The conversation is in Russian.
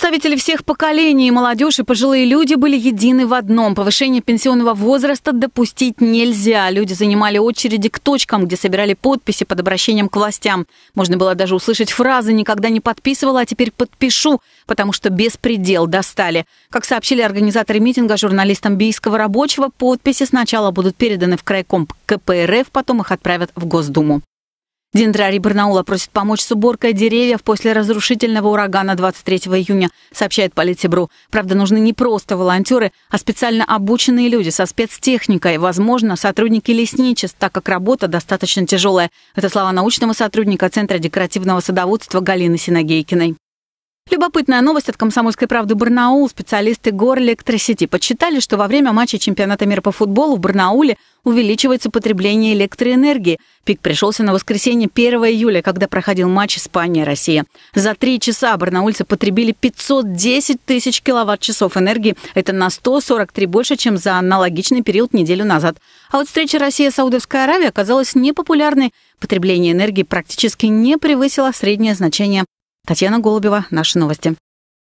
Представители всех поколений, молодежь и пожилые люди были едины в одном. Повышение пенсионного возраста допустить нельзя. Люди занимали очереди к точкам, где собирали подписи под обращением к властям. Можно было даже услышать фразы «никогда не подписывала, а теперь подпишу», потому что беспредел достали. Как сообщили организаторы митинга журналистам Бийского рабочего, подписи сначала будут переданы в крайком КПРФ, потом их отправят в Госдуму. Дендрарий Барнаула просит помочь с уборкой деревьев после разрушительного урагана 23 июня, сообщает Политебру. Правда, нужны не просто волонтеры, а специально обученные люди со спецтехникой, возможно, сотрудники лесничеств, так как работа достаточно тяжелая. Это слова научного сотрудника Центра декоративного садоводства Галины Синагейкиной. Любопытная новость от «Комсомольской правды» Барнаул. Специалисты горэлектросети подсчитали, что во время матча чемпионата мира по футболу в Барнауле увеличивается потребление электроэнергии. Пик пришелся на воскресенье 1 июля, когда проходил матч Испания-Россия. За три часа барнаульцы потребили 510 тысяч киловатт-часов энергии. Это на 143 больше, чем за аналогичный период неделю назад. А вот встреча Россия-Саудовская Аравия оказалась непопулярной. Потребление энергии практически не превысило среднее значение Татьяна Голубева, наши новости.